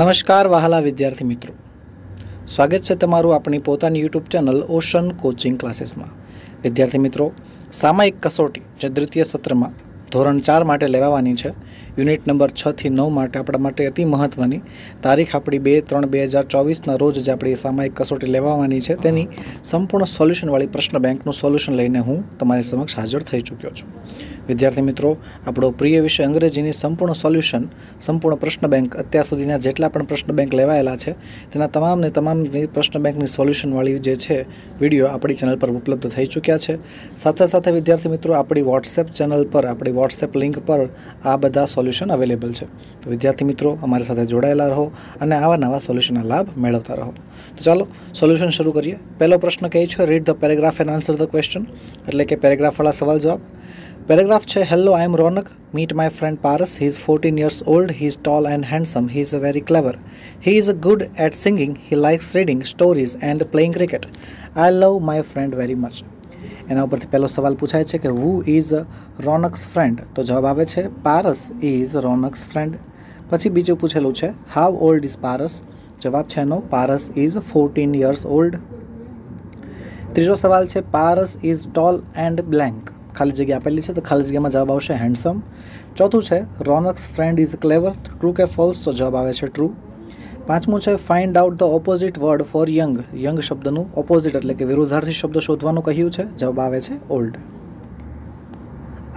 નમસ્કાર વહાલા વિદ્યાર્થી મિત્રો સ્વાગત છે તમારું આપણી પોતાની યુટ્યુબ ચેનલ ઓશન કોચિંગ ક્લાસીસમાં વિદ્યાર્થી મિત્રો સામાયિક કસોટી જે દ્વિતીય સત્રમાં ધોરણ ચાર માટે લેવાવાની છે યુનિટ નંબર છથી નવ માટે આપણા માટે અતિ મહત્ત્વની તારીખ આપણી બે ત્રણ બે હજાર ચોવીસના રોજ જે આપણી સામાયિક કસોટી લેવાની છે તેની સંપૂર્ણ સોલ્યુશનવાળી પ્રશ્ન બેંકનું સોલ્યુશન લઈને હું તમારી સમક્ષ હાજર થઈ ચૂક્યો છું વિદ્યાર્થી મિત્રો આપણો પ્રિય વિષય અંગ્રેજીની સંપૂર્ણ સોલ્યુશન સંપૂર્ણ પ્રશ્ન બેંક અત્યાર સુધીના જેટલા પણ પ્રશ્ન બેંક લેવાયેલા છે તેના તમામને તમામ પ્રશ્ન બેંકની સોલ્યુશનવાળી જે છે વિડીયો આપણી ચેનલ પર ઉપલબ્ધ થઈ ચૂક્યા છે સાથે સાથે વિદ્યાર્થી મિત્રો આપણી વોટ્સએપ ચેનલ પર આપણી વોટ્સએપ લિંક પર આ બધા સોલ્યુશન અવેલેબલ છે તો વિદ્યાર્થી મિત્રો અમારી સાથે જોડાયેલા રહો અને આવા નવા સોલ્યુશનના લાભ મેળવતા રહો તો ચાલો સોલ્યુશન શરૂ કરીએ પહેલો પ્રશ્ન કહે છે read the paragraph and answer the question એટલે કે પેરેગ્રાફવાળા સવાલ જવાબ પેરેગ્રાફ છે hello I am Ronak meet my friend Paras he is fourteen years old he is tall and handsome he is a very clever he is good at singing he likes reading stories and playing cricket I love my friend very much એના ઉપરથી પહેલો સવાલ પૂછાય છે કે who is રોનક્સ friend તો જવાબ આવે છે પારસ ઇઝ રોનક્સ ફ્રેન્ડ પછી બીજું પૂછેલું છે હાવ ઓલ્ડ ઇઝ પારસ જવાબ છે એનો Paras is fourteen years old ત્રીજો સવાલ છે Paras is tall and blank ખાલી જગ્યા આપેલી છે તો ખાલી જગ્યામાં જવાબ આવશે હેન્ડસમ ચોથું છે Ronak's friend is clever true કે ફોલ્સ તો જવાબ આવે છે ટ્રુ પાંચમું છે find out the opposite word for young young શબ્દનું ઓપોઝિટ એટલે કે વિરુદ્ધાર્થી શબ્દ શોધવાનું કહ્યું છે જવાબ આવે છે ઓલ્ડ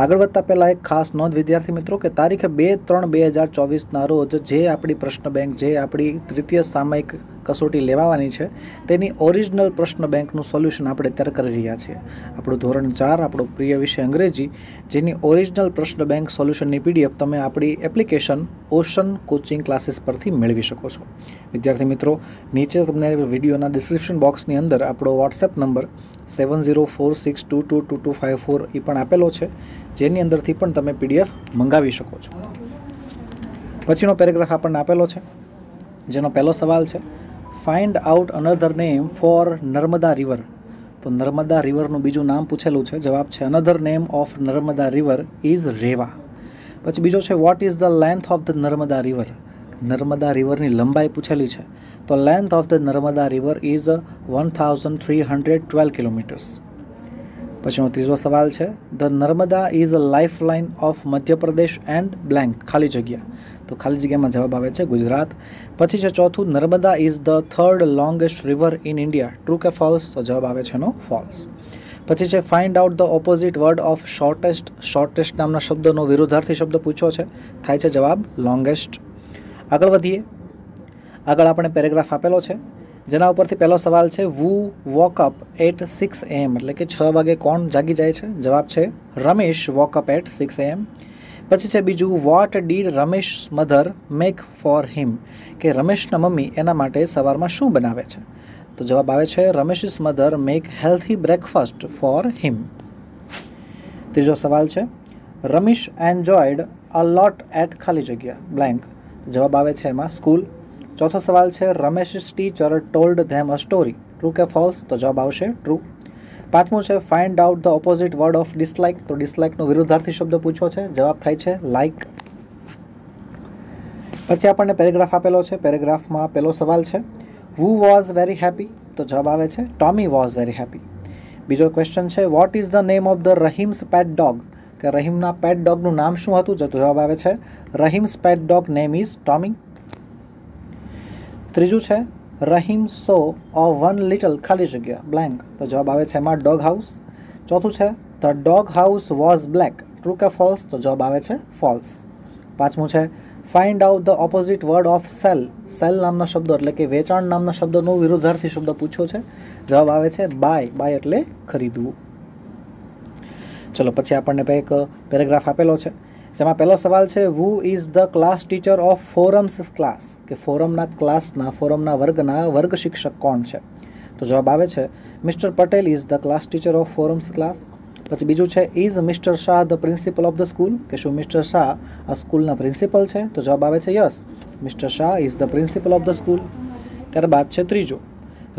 આગળ વધતા પહેલાં એક ખાસ નોંધ વિદ્યાર્થી મિત્રો કે તારીખ બે ત્રણ બે હજાર ચોવીસના રોજ જે આપણી પ્રશ્ન બેંક જે આપણી તૃતીય સામયિક કસોટી લેવાવાની છે તેની ઓરિજિનલ પ્રશ્ન બેંકનું સોલ્યુશન આપણે અત્યારે કરી રહ્યા છીએ આપણું ધોરણ ચાર આપણો પ્રિય વિષય અંગ્રેજી જેની ઓરિજિનલ પ્રશ્ન બેંક સોલ્યુશનની પીડીએફ તમે આપણી એપ્લિકેશન ઓશન કોચિંગ ક્લાસીસ પરથી મેળવી શકો છો વિદ્યાર્થી મિત્રો નીચે તમને વિડીયોના ડિસ્ક્રિપ્શન બોક્સની અંદર આપણો WhatsApp number seven zero four six two two two two five four એ પણ આપેલો છે જેની અંદરથી પણ તમે પીડીએફ મંગાવી શકો છો પછીનો પેરેગ્રાફ આપણને આપેલો છે જેનો પહેલો સવાલ છે find out another name for Narmada river તો નર્મદા રિવરનું બીજું નામ પૂછેલું છે જવાબ છે another name of Narmada river is Reva પછી બીજો છે what is the length of the Narmada river Narmada રિવરની લંબાઈ પૂછેલી છે તો length of the Narmada river is one thousand three hundred twelve kilometres પછીનો ત્રીજો સવાલ છે the Narmada is a lifeline of Madhya Pradesh and blank ખાલી જગ્યા તો ખાલી જગ્યામાં જવાબ આવે છે ગુજરાત પછી છે ચોથું Narmada is the third longest river in India true કે ફોલ્સ તો જવાબ આવે છે એનો ફોલ્સ પછી છે find out the opposite word of shortest shortest નામના શબ્દનો વિરુદ્ધાર્થી શબ્દ પૂછ્યો છે થાય છે જવાબ લોંગેસ્ટ આગળ વધીએ આગળ આપણે પેરેગ્રાફ આપેલો છે જેના ઉપરથી પહેલો સવાલ છે વુ વોકઅપ એટ સિક્સ એમ એટલે કે છ વાગે કોણ જાગી જાય છે જવાબ છે Ramesh woke up at six AM પછી છે બીજું what did Ramesh mother make for him કે રમેશના મમ્મી એના માટે સવારમાં શું બનાવે છે તો જવાબ આવે છે Ramesh mother make healthy breakfast for him ત્રીજો સવાલ છે Ramesh enjoyed a lot at ખાલી જગ્યા બ્લેન્ક જવાબ આવે છે એમાં સ્કૂલ ચોથો સવાલ છે Ramesh teacher told them a story true કે ફોલ્સ તો જવાબ આવશે ટ્રુ પાંચમું છે find out the opposite word of dislike તો ડિસલાઇકનો વિરુદ્ધાર્થી શબ્દ પૂછ્યો છે જવાબ થાય છે લાઇક પછી આપણને પેરેગ્રાફ આપેલો છે પેરેગ્રાફમાં પહેલો સવાલ છે વુ વોઝ વેરી હેપી તો જવાબ આવે છે ટોમી વોઝ વેરી હેપી બીજો ક્વેશ્ચન છે what is the name of the Rahim's pet dog કે રહીમના પેટ ડોગનું નામ શું હતું જતો જવાબ આવે છે Rahim's pet dog name is Tommy ત્રીજું છે Rahim saw a one little ખાલી જગ્યા બ્લેન્ક તો જવાબ આવે છે એમાં ડોગ હાઉસ ચોથું છે the dog house was black true કે ફોલ્સ તો જવાબ આવે છે ફોલ્સ પાંચમું છે find out the opposite word of sell sell નામનો શબ્દ એટલે કે વેચાણ નામના શબ્દનો વિરુદ્ધાર્થી શબ્દ પૂછ્યો છે જવાબ આવે છે બાય બાય એટલે ખરીદવું ચલો પછી આપણને એક પેરેગ્રાફ આપેલો છે જેમાં પહેલો સવાલ છે who is the class teacher of forums class કે ફોરમના ક્લાસના ફોરમના વર્ગના વર્ગ શિક્ષક કોણ છે તો જવાબ આવે છે mister Patel is the class teacher of forums class પછી બીજું છે is mister Shah the principal of the school કે શું મિસ્ટર શાહ આ સ્કૂલના પ્રિન્સિપલ છે તો જવાબ આવે છે yes mister Shah is the principal of the school ત્યારબાદ છે ત્રીજું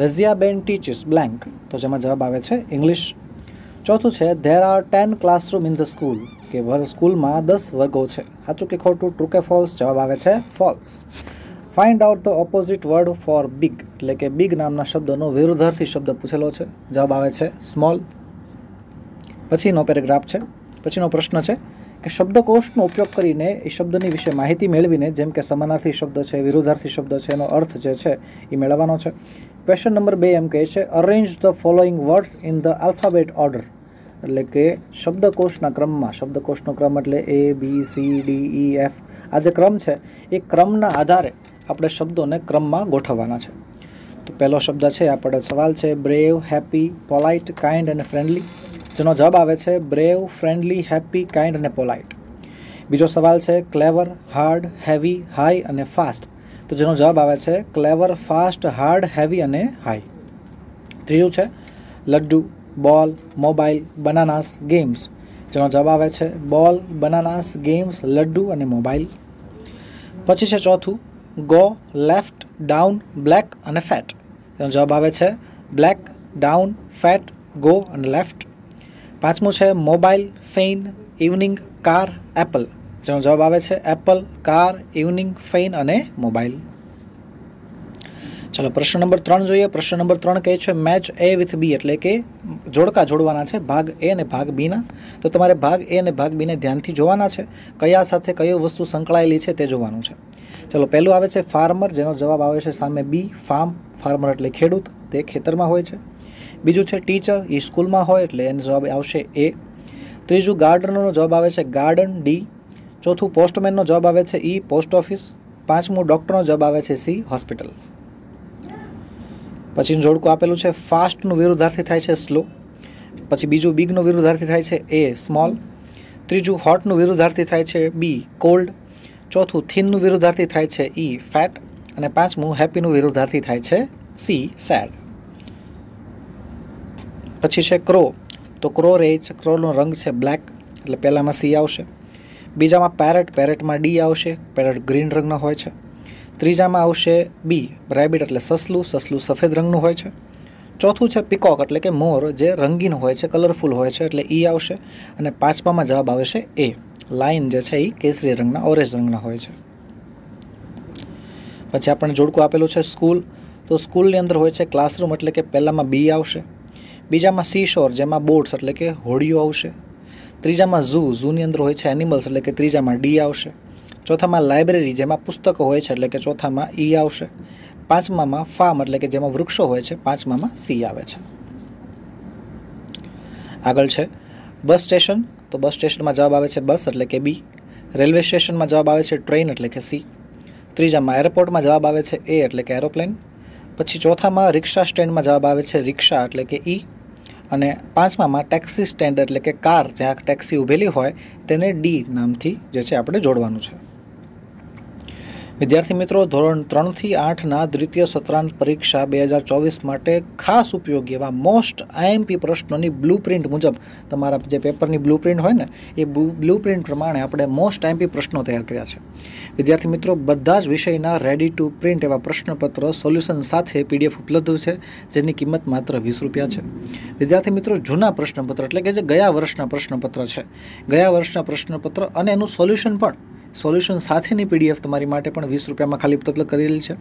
રઝિયાબેન ટીચિસ બ્લેન્ક તો જેમાં જવાબ આવે છે ઇંગ્લિશ ચોથું છે there are ten classroom in the school કે સ્કૂલમાં દસ વર્ગો છે સાચું કે ખોટું ટ્રુ કે ફોલ્સ જવાબ આવે છે false find out the opposite word for big એટલે કે બિગ નામના શબ્દનો વિરુદ્ધાર્થી શબ્દ પૂછેલો છે જવાબ આવે છે સ્મોલ પછીનો પેરેગ્રાફ છે પછીનો પ્રશ્ન છે કે શબ્દકોશનો ઉપયોગ કરીને એ શબ્દની વિશે માહિતી મેળવીને જેમ કે સમાનાર્થી શબ્દ છે વિરોધાર્થી શબ્દ છે એનો અર્થ જે છે એ મેળવવાનો છે ક્વેશ્ચન નંબર બે એમ કહે છે arrange the following words in the alphabet order એટલે કે શબ્દકોશના ક્રમમાં શબ્દકોશનો ક્રમ એટલે A B C D E F આ જે ક્રમ છે એ ક્રમના આધારે આપણે શબ્દોને ક્રમમાં ગોઠવવાના છે તો પહેલો શબ્દ છે આપણે સવાલ છે બ્રેવ હેપી પોલાઇટ કાઇન્ડ અને ફ્રેન્ડલી જેનો જવાબ આવે છે બ્રેવ ફ્રેન્ડલી હેપી કાઇન્ડ અને પોલાઇટ બીજો સવાલ છે ક્લેવર હાર્ડ હેવી હાઈ અને ફાસ્ટ તો જેનો જવાબ આવે છે ક્લેવર ફાસ્ટ હાર્ડ હેવી અને હાઈ ત્રીજું છે લડ્ડુ બોલ મોબાઈલ બનાનાસ ગેમ્સ જેનો જવાબ આવે છે બોલ બનાનાસ ગેમ્સ લડ્ડુ અને મોબાઈલ પછી છે ચોથું ગો લેફ્ટ ડાઉન બ્લેક અને ફેટ તેનો જવાબ આવે છે બ્લેક ડાઉન ફેટ ગો અને લેફ્ટ પાંચમું છે mobile fan evening car apple જેનો જવાબ આવે છે એપલ કાર ઇવનિંગ ફેન અને મોબાઈલ ચલો પ્રશ્ન નંબર ત્રણ જોઈએ પ્રશ્ન નંબર ત્રણ કહે છે મેચ એ વિથ બી એટલે કે જોડકા જોડવાના છે ભાગ એ અને ભાગ બીના તો તમારે ભાગ એ અને ભાગ બીને ધ્યાનથી જોવાના છે કયા સાથે કયો વસ્તુ સંકળાયેલી છે તે જોવાનું છે ચલો પહેલું આવે છે ફાર્મર જેનો જવાબ આવે છે સામે બી ફાર્મ ફાર્મર એટલે ખેડૂત તે ખેતરમાં હોય છે બીજું છે ટીચર એ સ્કૂલમાં હોય એટલે એનો જવાબ આવશે એ ત્રીજું ગાર્ડનરનો જવાબ આવે છે ગાર્ડન ડી ચોથું પોસ્ટમેનનો જવાબ આવે છે ઈ પોસ્ટ ઓફિસ પાંચમું ડૉક્ટરનો જવાબ આવે છે સી હોસ્પિટલ પછીનું જોડકું આપેલું છે ફાસ્ટનું વિરુદ્ધાર્થી થાય છે સ્લો પછી બીજું બિગનું વિરુદ્ધાર્થી થાય છે એ સ્મોલ ત્રીજું હોટનું વિરુદ્ધાર્થી થાય છે બી કોલ્ડ ચોથું થિનનું વિરુદ્ધાર્થી થાય છે ઈ ફેટ અને પાંચમું હેપીનું વિરુદ્ધાર્થી થાય છે સી સેડ પછી છે ક્રો તો ક્રો રહે છે ક્રોનો રંગ છે બ્લેક એટલે પહેલાંમાં સી આવશે બીજામાં પેરેટ પેરેટમાં ડી આવશે પેરેટ ગ્રીન રંગનો હોય છે ત્રીજામાં આવશે બી રેબિટ એટલે સસલું સસલું સફેદ રંગનું હોય છે ચોથું છે પિકોક એટલે કે મોર જે રંગીન હોય છે કલરફુલ હોય છે એટલે ઈ e આવશે અને પાંચમામાં જવાબ આવે છે એ લાઇન જે છે એ કેસરી રંગના ઓરેન્જ રંગના હોય છે પછી આપણે જોડકું આપેલું છે સ્કૂલ તો સ્કૂલની અંદર હોય છે ક્લાસરૂમ એટલે કે પહેલાંમાં બી આવશે બીજામાં સી શોર જેમાં બોટ્સ એટલે કે હોડીઓ આવશે ત્રીજામાં ઝૂ ઝૂની અંદર હોય છે એનિમલ્સ એટલે કે ત્રીજામાં ડી આવશે ચોથામાં લાઇબ્રેરી જેમાં પુસ્તકો હોય છે એટલે કે ચોથામાં ઈ આવશે પાંચમામાં ફાર્મ એટલે કે જેમાં વૃક્ષો હોય છે પાંચમામાં સી આવે છે આગળ છે બસ સ્ટેશન તો બસ સ્ટેશનમાં જવાબ આવે છે બસ એટલે કે બી રેલવે સ્ટેશનમાં જવાબ આવે છે ટ્રેન એટલે કે સી ત્રીજામાં એરપોર્ટમાં જવાબ આવે છે એ એટલે કે એરોપ્લેન પછી ચોથામાં રિક્ષા સ્ટેન્ડમાં જવાબ આવે છે રિક્ષા એટલે કે ઈ અને પાંચમામાં ટેક્સી સ્ટેન્ડર્ડ એટલે કે કાર જ્યાં ટેક્સી ઊભેલી હોય તેને ડી નામથી જે છે આપણે જોડવાનું છે વિદ્યાર્થી મિત્રો ધોરણ ત્રણથી આઠના દ્વિતીય સત્રાંત પરીક્ષા બે હજાર ચોવીસ માટે ખાસ ઉપયોગી એવા મોસ્ટ આઈએમપી પ્રશ્નોની બ્લુ પ્રિન્ટ મુજબ તમારા જે પેપરની બ્લુ પ્રિન્ટ હોય ને એ બ્લુ પ્રિન્ટ પ્રમાણે આપણે મોસ્ટ આઈએમપી પ્રશ્નો તૈયાર કર્યા છે વિદ્યાર્થી મિત્રો બધા જ વિષયના રેડી ટુ પ્રિન્ટ એવા પ્રશ્નપત્ર સોલ્યુશન સાથે પીડીએફ ઉપલબ્ધ છે જેની કિંમત માત્ર વીસ રૂપિયા છે વિદ્યાર્થી મિત્રો જૂના પ્રશ્નપત્ર એટલે કે જે ગયા વર્ષના પ્રશ્નપત્ર છે ગયા વર્ષના પ્રશ્નપત્ર અને એનું સોલ્યુશન પણ સોલ્યુશન સાથેની પીડીએફ તમારી માટે પણ વીસ રૂપિયામાં ખાલી ઉપલબ્ધ કરેલી છે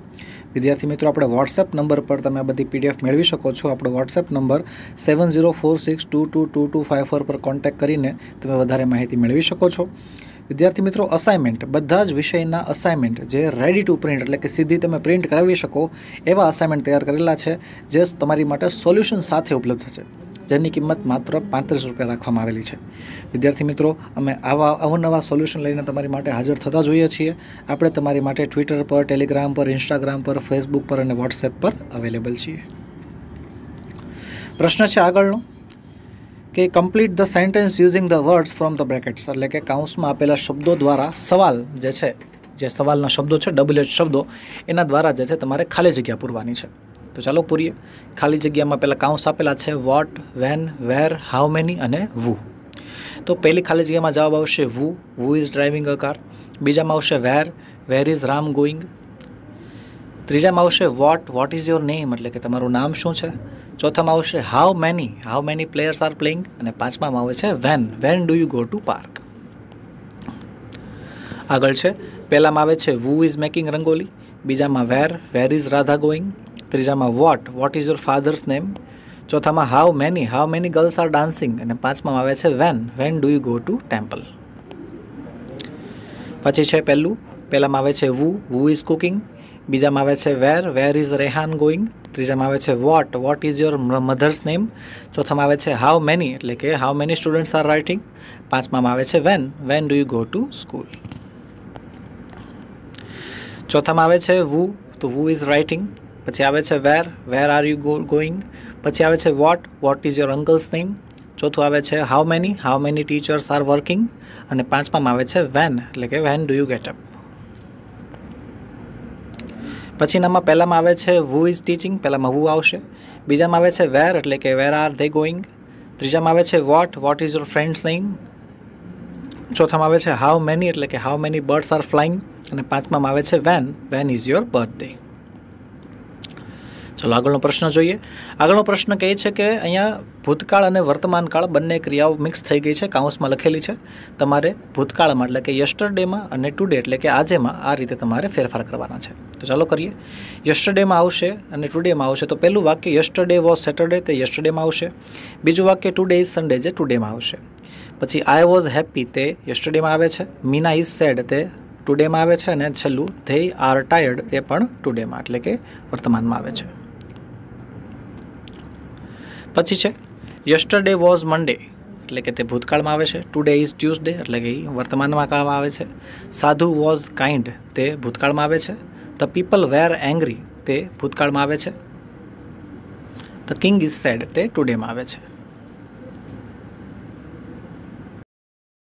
વિદ્યાર્થી મિત્રો આપણે વોટ્સએપ નંબર પર તમે આ બધી પીડીએફ મેળવી શકો છો આપણો WhatsApp number seven zero four six two two two two five four પર કોન્ટેક્ટ કરીને તમે વધારે માહિતી મેળવી શકો છો વિદ્યાર્થી મિત્રો અસાઇનમેન્ટ બધા જ વિષયના અસાઇનમેન્ટ જે રેડી ટુ પ્રિન્ટ એટલે કે સીધી તમે પ્રિન્ટ કરાવી શકો એવા અસાઇનમેન્ટ તૈયાર કરેલા છે જે તમારી માટે સોલ્યુશન સાથે ઉપલબ્ધ છે જેની કિંમત માત્ર પાંત્રીસ રૂપિયા રાખવામાં આવેલી છે વિદ્યાર્થી મિત્રો અમે આવા અવનવા સોલ્યુશન લઈને તમારી માટે હાજર થતા જોઈએ છીએ આપણે તમારી માટે ટ્વિટર પર ટેલિગ્રામ પર ઇન્સ્ટાગ્રામ પર ફેસબુક પર અને વોટ્સએપ પર અવેલેબલ છીએ પ્રશ્ન છે આગળનો કે complete the sentence using the words from the brackets એટલે કે કાઉન્સમાં આપેલા શબ્દો દ્વારા સવાલ જે છે જે સવાલના શબ્દો છે ડબલ એચ શબ્દો એના દ્વારા જે છે તમારે ખાલી જગ્યા પૂરવાની છે તો ચાલો પૂરીએ ખાલી જગ્યામાં પહેલાં કાઉન્સ આપેલા છે what when where how many અને વુ તો પહેલી ખાલી જગ્યામાં જવાબ આવશે who who is driving a car બીજામાં આવશે where where is Ram going ત્રીજામાં આવશે what what is your name એટલે કે તમારું નામ શું છે ચોથામાં આવશે how many how many players are playing અને પાંચમામાં આવે છે when when do you go to park આગળ છે પહેલામાં આવે છે વુ ઇઝ મેકિંગ રંગોલી બીજામાં where where is Radha going ત્રીજામાં what what is your father's name ચોથામાં how many how many girls are dancing અને પાંચમાં આવે છે when when do you go to temple પછી છે પહેલું પહેલામાં આવે છે વુ વુ ઇઝ કુકિંગ બીજામાં આવે છે where where is Rehan going ત્રીજામાં આવે છે what what is your mother's name ચોથામાં આવે છે હાઉ મેની એટલે કે how many students are writing પાંચમામાં આવે છે when when do you go to school ચોથામાં આવે છે વુ તો વુ ઇઝ રાઇટિંગ પછી આવે છે where where are you going પછી આવે છે what what is your uncle's name ચોથું આવે છે how many how many teachers are working અને પાંચમામાં આવે છે વેન એટલે કે when do you get up પછી પછીનામાં પહેલામાં આવે છે વુ ઇઝ ટીચિંગ પહેલાંમાં હુ આવશે બીજામાં આવે છે વેર એટલે કે વેર આર ધે ગોઈંગ ત્રીજામાં આવે છે what what is your friend's name ચોથામાં આવે છે હાઉ મેની એટલે કે how many birds are flying અને પાંચમામાં આવે છે when when is your birthday ચાલો આગળનો પ્રશ્ન જોઈએ આગળનો પ્રશ્ન કહે છે કે અહીંયા ભૂતકાળ અને વર્તમાનકાળ બંને ક્રિયાઓ મિક્સ થઈ ગઈ છે કાઉન્સમાં લખેલી છે તમારે ભૂતકાળમાં એટલે કે યસ્ટરડેમાં અને ટુડે એટલે કે આજેમાં આ રીતે તમારે ફેરફાર કરવાના છે તો ચાલો કરીએ યસ્ટરડેમાં આવશે અને ટુડેમાં આવશે તો પહેલું વાક્ય યસ્ટરડે વોઝ સેટરડે તે યસ્ટરડેમાં આવશે બીજું વાક્ય ટુડે ઇઝ સન્ડે જે ટુડેમાં આવશે પછી આઈ વોઝ હેપી તે યસ્ટરડેમાં આવે છે મીના ઇઝ સેડ તે ટુડેમાં આવે છે અને છેલ્લું ધે આર ટાયર્ડ તે પણ ટુડેમાં એટલે કે વર્તમાનમાં આવે છે પછી છે યસ્ટરડે વોઝ મન્ડે એટલે કે તે ભૂતકાળમાં આવે છે ટુડે ઇઝ ટ્યુઝડે એટલે કે એ વર્તમાનમાં કામ આવે છે સાધુ વોઝ કાઇન્ડ તે ભૂતકાળમાં આવે છે ધ પીપલ વેર એંગ્રી તે ભૂતકાળમાં આવે છે ધ કિંગ ઇઝ સેડ તે ટુડેમાં આવે છે